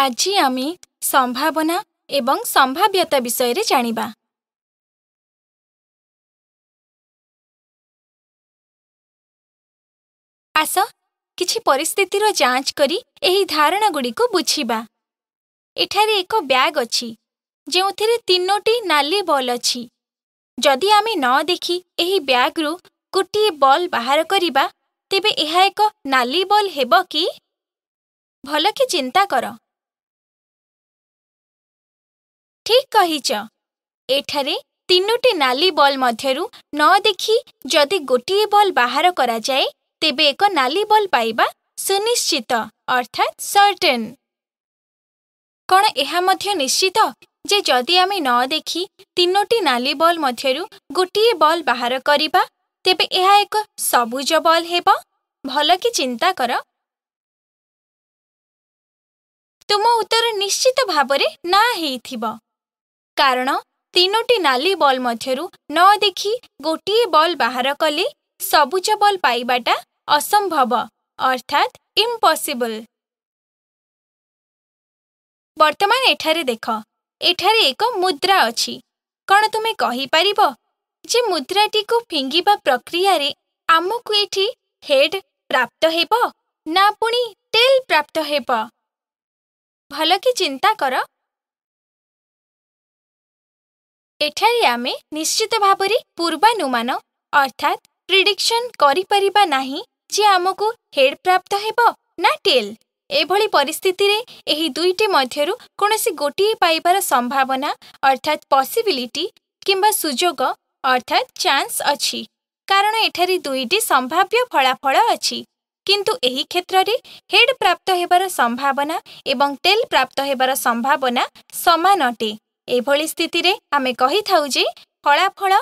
ଆଜି ଆମେ ସମ୍ଭାବନା ଏବଂ ସମ୍ଭାବ୍ୟତା ବିଷୟରେ ଜାଣିବା ଆସ କିଛି ପରିସ୍ଥିତିର ଯାଞ୍ଚ କରି ଏହି ଧାରଣା ଗୁଡ଼ିକୁ ବୁଝିବା ଏଠାରେ ଏକ ବ୍ୟାଗ୍ ଅଛି ଯେଉଁଥିରେ ତିନୋଟି ନାଲି ବଲ୍ ଅଛି ଯଦି ଆମେ ନ ଦେଖି ଏହି ବ୍ୟାଗ୍ରୁ ଗୋଟିଏ ବଲ୍ ବାହାର କରିବା ତେବେ ଏହା ଏକ ନାଲି ବଲ୍ ହେବ କି ଭଲକି ଚିନ୍ତା କର ଠିକ୍ କହିଛ। ଏଠାରେ ତିନୋଟି ନାଲି ବଲ୍ ମଧ୍ୟରୁ ନ ଦେଖି ଯଦି ଗୋଟିଏ ବଲ୍ ବାହାର କରାଯାଏ, ତେବେ ଏକ ନାଲି ବଲ୍ ପାଇବା ସୁନିଶ୍ଚିତ ଅର୍ଥାତ୍ ସର୍ଟେନ୍। କ'ଣ ଏହା ମଧ୍ୟ ନିଶ୍ଚିତ ଯେ ଯଦି ଆମେ ନ ଦେଖି ତିନୋଟି ନାଲି ବଲ୍ ମଧ୍ୟରୁ ଗୋଟିଏ ବଲ୍ ବାହାର କରିବା, ତେବେ ଏହା ଏକ ସବୁଜ ବଲ୍ ହେବ? ଭଲକି ଚିନ୍ତା କର। ତୁମ ଉତ୍ତର ନିଶ୍ଚିତ ଭାବରେ ନା ହେଇଥିବ। କାରଣ ତିନୋଟି ନାଲି ବଲ୍ ମଧ୍ୟରୁ ନ ଦେଖି ଗୋଟିଏ ବଲ୍ ବାହାର କଲେ ସବୁଜ ବଲ୍ ପାଇବାଟା ଅସମ୍ଭବ ଅର୍ଥାତ୍ ଇମ୍ପସିବଲ୍ ବର୍ତ୍ତମାନ ଏଠାରେ ଦେଖ ଏଠାରେ ଏକ ମୁଦ୍ରା ଅଛି କ'ଣ ତୁମେ କହିପାରିବ ଯେ ମୁଦ୍ରାଟିକୁ ଫିଙ୍ଗିବା ପ୍ରକ୍ରିୟାରେ ଆମକୁ ଏଠି ହେଡ୍ ପ୍ରାପ୍ତ ହେବ ନା ପୁଣି ଟେଲ୍ ପ୍ରାପ୍ତ ହେବ ଭଲକି ଚିନ୍ତା କର ଏଠାରେ ଆମେ ନିଶ୍ଚିତ ଭାବରେ ପୂର୍ବାନୁମାନ ଅର୍ଥାତ୍ ପ୍ରିଡିକ୍ସନ୍ କରିପାରିବା ନାହିଁ ଯେ ଆମକୁ ହେଡ୍ ପ୍ରାପ୍ତ ହେବ ନା ଟେଲ୍ ଏଭଳି ପରିସ୍ଥିତିରେ ଏହି ଦୁଇଟି ମଧ୍ୟରୁ କୌଣସି ଗୋଟିଏ ପାଇବାର ସମ୍ଭାବନା ଅର୍ଥାତ୍ ପସିବିଲିଟି କିମ୍ବା ସୁଯୋଗ ଅର୍ଥାତ୍ ଚାନ୍ସ ଅଛି କାରଣ ଏଠାରେ ଦୁଇଟି ସମ୍ଭାବ୍ୟ ଫଳାଫଳ ଅଛି କିନ୍ତୁ ଏହି କ୍ଷେତ୍ରରେ ହେଡ୍ ପ୍ରାପ୍ତ ହେବାର ସମ୍ଭାବନା ଏବଂ ଟେଲ୍ ପ୍ରାପ୍ତ ହେବାର ସମ୍ଭାବନା ସମାନ ଅଟେ ଏଭଳି ସ୍ଥିତିରେ ଆମେ କହିଥାଉ ଯେ ଫଳାଫଳ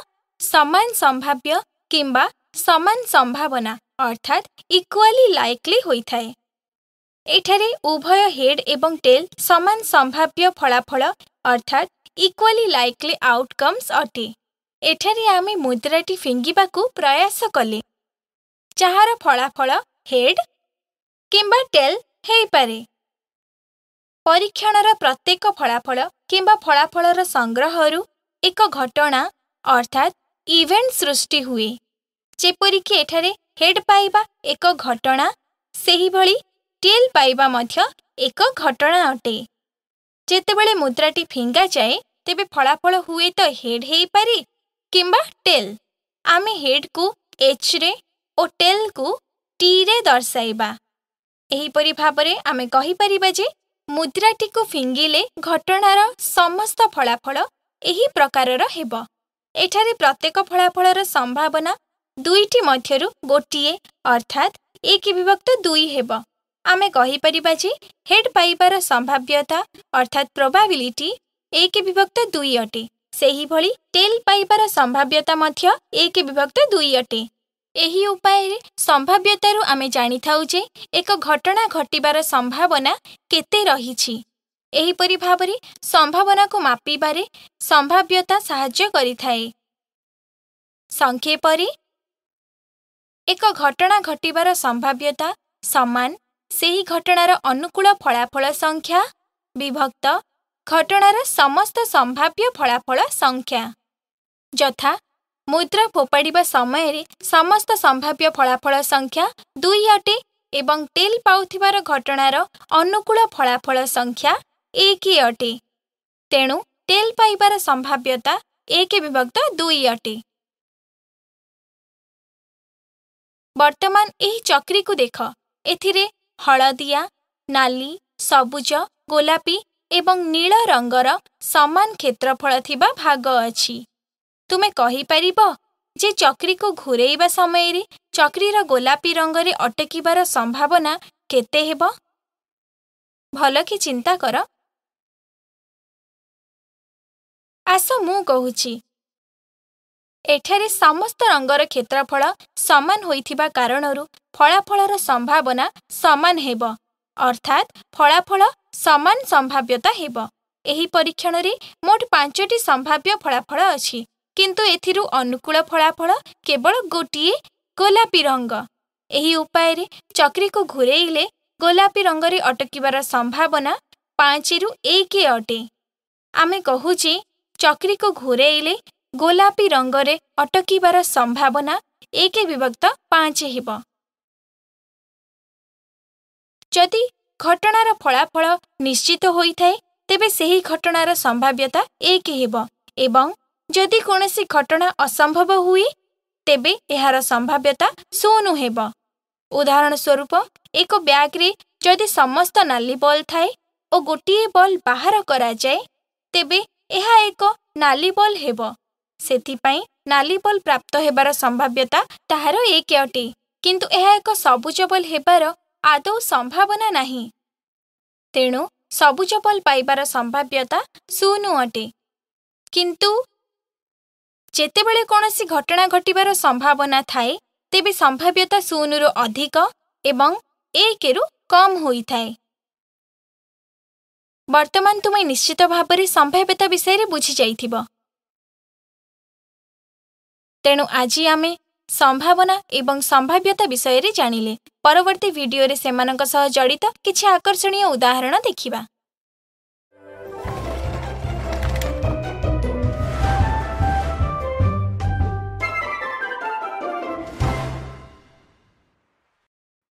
ସମାନ ସମ୍ଭାବ୍ୟ କିମ୍ବା ସମାନ ସମ୍ଭାବନା ଅର୍ଥାତ୍ ଇକ୍ୱାଲି ଲାଇକ୍ଲି ହୋଇଥାଏ ଏଠାରେ ଉଭୟ ହେଡ୍ ଏବଂ ଟେଲ୍ ସମାନ ସମ୍ଭାବ୍ୟ ଫଳାଫଳ ଅର୍ଥାତ୍ ଇକ୍ୱାଲି ଲାଇକ୍ଲି ଆଉଟକମ୍ସ ଅଟେ ଏଠାରେ ଆମେ ମୁଦ୍ରାଟି ଫିଙ୍ଗିବାକୁ ପ୍ରୟାସ କଲେ ଯାହାର ଫଳାଫଳ ହେଡ୍ କିମ୍ବା ଟେଲ୍ ହେଇପାରେ ପରୀକ୍ଷଣର ପ୍ରତ୍ୟେକ ଫଳାଫଳ କିମ୍ବା ଫଳାଫଳର ସଂଗ୍ରହରୁ ଏକ ଘଟଣା ଅର୍ଥାତ୍ ଇଭେଣ୍ଟ ସୃଷ୍ଟି ହୁଏ ଯେପରିକି ଏଠାରେ ହେଡ୍ ପାଇବା ଏକ ଘଟଣା ସେହିଭଳି ଟେଲ୍ ପାଇବା ମଧ୍ୟ ଏକ ଘଟଣା ଅଟେ ଯେତେବେଳେ ମୁଦ୍ରାଟି ଫିଙ୍ଗାଯାଏ ତେବେ ଫଳାଫଳ ହୁଏତ ହେଡ୍ ହେଇପାରେ କିମ୍ବା ଟେଲ୍ ଆମେ ହେଡ୍କୁ ଏଚ୍ରେ ଓ ଟେଲ୍କୁ ଟିରେ ଦର୍ଶାଇବା ଏହିପରି ଭାବରେ ଆମେ କହିପାରିବା ଯେ ମୁଦ୍ରାଟିକୁ ଫିଙ୍ଗିଲେ ଘଟଣାର ସମସ୍ତ ଫଳାଫଳ ଏହି ପ୍ରକାରର ହେବ ଏଠାରେ ପ୍ରତ୍ୟେକ ଫଳାଫଳର ସମ୍ଭାବନା ଦୁଇଟି ମଧ୍ୟରୁ ଗୋଟିଏ ଅର୍ଥାତ୍ ଏକ ବିଭକ୍ତ ଦୁଇ ହେବ ଆମେ କହିପାରିବା ଯେ ହେଡ୍ ପାଇବାର ସମ୍ଭାବ୍ୟତା ଅର୍ଥାତ୍ ପ୍ରୋବାବିଲିଟି ଏକ ବିଭକ୍ତ ଦୁଇ ଅଟେ ସେହିଭଳି ଟେଲ୍ ପାଇବାର ସମ୍ଭାବ୍ୟତା ମଧ୍ୟ ଏକ ବିଭକ୍ତ ଦୁଇ ଅଟେ ଏହି ଉପାୟରେ ସମ୍ଭାବ୍ୟତାରୁ ଆମେ ଜାଣିଥାଉ ଯେ ଏକ ଘଟଣା ଘଟିବାର ସମ୍ଭାବନା କେତେ ରହିଛି ଏହିପରି ଭାବରେ ସମ୍ଭାବନାକୁ ମାପିବାରେ ସମ୍ଭାବ୍ୟତା ସାହାଯ୍ୟ କରିଥାଏ ସଂକ୍ଷେପରେ ଏକ ଘଟଣା ଘଟିବାର ସମ୍ଭାବ୍ୟତା ସମାନ ସେହି ଘଟଣାର ଅନୁକୂଳ ଫଳାଫଳ ସଂଖ୍ୟା ବିଭକ୍ତ ଘଟଣାର ସମସ୍ତ ସମ୍ଭାବ୍ୟ ଫଳାଫଳ ସଂଖ୍ୟା ଯଥା ମୁଦ୍ରା ଫୋପାଡ଼ିବା ସମୟରେ ସମସ୍ତ ସମ୍ଭାବ୍ୟ ଫଳାଫଳ ସଂଖ୍ୟା ଦୁଇ ଅଟେ ଏବଂ ଟେଲ୍ ପାଉଥିବାର ଘଟଣାର ଅନୁକୂଳ ଫଳାଫଳ ସଂଖ୍ୟା ଏକ ଅଟେ ତେଣୁ ଟେଲ୍ ପାଇବାର ସମ୍ଭାବ୍ୟତା ଏକ ବିଭକ୍ତ ଦୁଇ ଅଟେ ବର୍ତ୍ତମାନ ଏହି ଚକ୍ରିକୁ ଦେଖ ଏଥିରେ ହଳଦିଆ ନାଲି ସବୁଜ ଗୋଲାପୀ ଏବଂ ନୀଳ ରଙ୍ଗର ସମାନ କ୍ଷେତ୍ରଫଳ ଥିବା ଭାଗ ଅଛି ତୁମେ କହିପାରିବ ଯେ ଚକ୍ରିକୁ ଘୂରେଇବା ସମୟରେ ଚକ୍ରିର ଗୋଲାପୀ ରଙ୍ଗରେ ଅଟକିବାର ସମ୍ଭାବନା କେତେ ହେବ ଭଲକି ଚିନ୍ତା କର ଆସ ମୁଁ କହୁଛି ଏଠାରେ ସମସ୍ତ ରଙ୍ଗର କ୍ଷେତ୍ରଫଳ ସମାନ ହୋଇଥିବା କାରଣରୁ ଫଳାଫଳର ସମ୍ଭାବନା ସମାନ ହେବ ଅର୍ଥାତ୍ ଫଳାଫଳ ସମାନ ସମ୍ଭାବ୍ୟତା ହେବ ଏହି ପରୀକ୍ଷଣରେ ମୋଟ ପାଞ୍ଚଟି ସମ୍ଭାବ୍ୟ ଫଳାଫଳ ଅଛି କିନ୍ତୁ ଏଥିରୁ ଅନୁକୂଳ ଫଳାଫଳ କେବଳ ଗୋଟିଏ ଗୋଲାପୀ ରଙ୍ଗ ଏହି ଉପାୟରେ ଚକ୍ରିକୁ ଘୂରେଇଲେ ଗୋଲାପୀ ରଙ୍ଗରେ ଅଟକିବାର ସମ୍ଭାବନା ପାଞ୍ଚରୁ ଏକ ଅଟେ ଆମେ କହୁଛେ ଚକ୍ରିକୁ ଘୂରେଇଲେ ଗୋଲାପୀ ରଙ୍ଗରେ ଅଟକିବାର ସମ୍ଭାବନା ଏକ ବିଭକ୍ତ ପାଞ୍ଚ ହେବ ଯଦି ଘଟଣାର ଫଳାଫଳ ନିଶ୍ଚିତ ହୋଇଥାଏ ତେବେ ସେହି ଘଟଣାର ସମ୍ଭାବ୍ୟତା ଏକ ହେବ ଏବଂ ଯଦି କୌଣସି ଘଟଣା ଅସମ୍ଭବ ହୁଏ ତେବେ ଏହାର ସମ୍ଭାବ୍ୟତା ଶୂନ ହେବ ଉଦାହରଣ ସ୍ୱରୂପ ଏକ ବ୍ୟାଗ୍ରେ ଯଦି ସମସ୍ତ ନାଲି ବଲ୍ ଥାଏ ଓ ଗୋଟିଏ ବଲ୍ ବାହାର କରାଯାଏ ତେବେ ଏହା ଏକ ନାଲି ବଲ୍ ହେବ ସେଥିପାଇଁ ନାଲି ବଲ୍ ପ୍ରାପ୍ତ ହେବାର ସମ୍ଭାବ୍ୟତା ତାହାର ଏକ ଅଟେ କିନ୍ତୁ ଏହା ଏକ ସବୁଜ ବଲ୍ ହେବାର ଆଦୌ ସମ୍ଭାବନା ନାହିଁ ତେଣୁ ସବୁଜ ବଲ୍ ପାଇବାର ସମ୍ଭାବ୍ୟତା ଶୂନ ଅଟେ କିନ୍ତୁ ଯେତେବେଳେ କୌଣସି ଘଟଣା ଘଟିବାର ସମ୍ଭାବନା ଥାଏ ତେବେ ସମ୍ଭାବ୍ୟତା ଶୂନରୁ ଅଧିକ ଏବଂ ଏକରୁ କମ୍ ହୋଇଥାଏ ବର୍ତ୍ତମାନ ତୁମେ ନିଶ୍ଚିତ ଭାବରେ ସମ୍ଭାବ୍ୟତା ବିଷୟରେ ବୁଝିଯାଇଥିବ ତେଣୁ ଆଜି ଆମେ ସମ୍ଭାବନା ଏବଂ ସମ୍ଭାବ୍ୟତା ବିଷୟରେ ଜାଣିଲେ ପରବର୍ତ୍ତୀ ଭିଡ଼ିଓରେ ସେମାନଙ୍କ ସହ ଜଡ଼ିତ କିଛି ଆକର୍ଷଣୀୟ ଉଦାହରଣ ଦେଖିବା